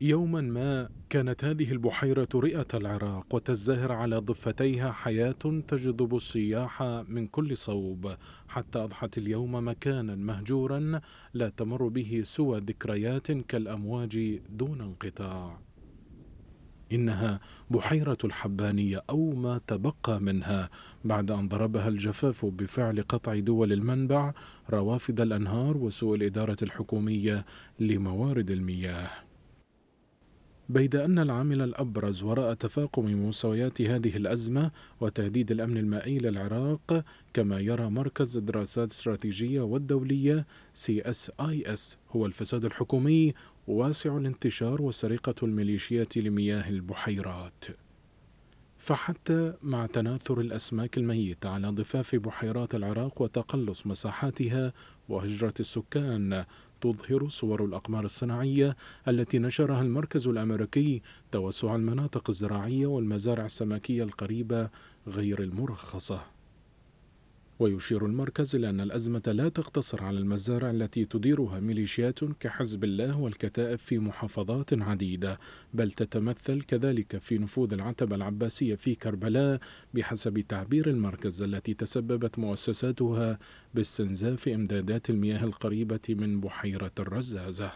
يوما ما كانت هذه البحيرة رئة العراق وتزدهر على ضفتيها حياة تجذب السياح من كل صوب حتى أضحت اليوم مكانا مهجورا لا تمر به سوى ذكريات كالأمواج دون انقطاع إنها بحيرة الحبانية أو ما تبقى منها بعد أن ضربها الجفاف بفعل قطع دول المنبع روافد الأنهار وسوء الإدارة الحكومية لموارد المياه بيد أن العامل الأبرز وراء تفاقم مستويات هذه الأزمة وتهديد الأمن المائي للعراق كما يرى مركز الدراسات الاستراتيجية والدولية CSIS هو الفساد الحكومي واسع الانتشار وسرقة الميليشيات لمياه البحيرات فحتى مع تناثر الأسماك الميتة على ضفاف بحيرات العراق وتقلص مساحاتها وهجرة السكان تظهر صور الأقمار الصناعية التي نشرها المركز الأمريكي توسع المناطق الزراعية والمزارع السمكية القريبة غير المرخصة ويشير المركز إلى أن الأزمة لا تقتصر على المزارع التي تديرها ميليشيات كحزب الله والكتائب في محافظات عديدة بل تتمثل كذلك في نفوذ العتبة العباسية في كربلاء بحسب تعبير المركز التي تسببت مؤسساتها باستنزاف إمدادات المياه القريبة من بحيرة الرزازة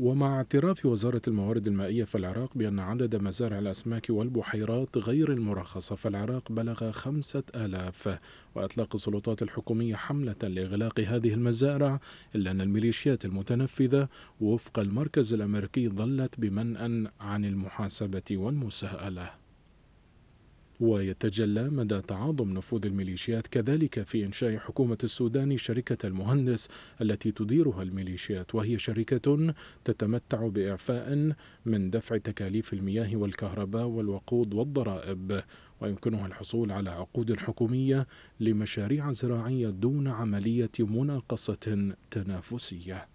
ومع اعتراف وزارة الموارد المائية في العراق بأن عدد مزارع الأسماك والبحيرات غير المرخصة في العراق بلغ خمسة آلاف وأطلق السلطات الحكومية حملة لإغلاق هذه المزارع إلا أن الميليشيات المتنفذة وفق المركز الأمريكي ظلت بمنأ عن المحاسبة والمساءلة ويتجلى مدى تعاظم نفوذ الميليشيات كذلك في إنشاء حكومة السودان شركة المهندس التي تديرها الميليشيات وهي شركة تتمتع بإعفاء من دفع تكاليف المياه والكهرباء والوقود والضرائب ويمكنها الحصول على عقود حكومية لمشاريع زراعية دون عملية مناقصة تنافسية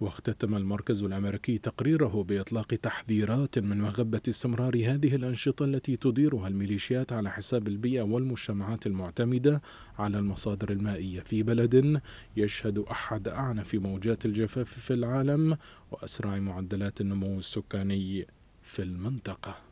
واختتم المركز الأمريكي تقريره بإطلاق تحذيرات من مغبة استمرار هذه الأنشطة التي تديرها الميليشيات على حساب البيئة والمجتمعات المعتمدة على المصادر المائية في بلد يشهد أحد أعنف موجات الجفاف في العالم وأسرع معدلات النمو السكاني في المنطقة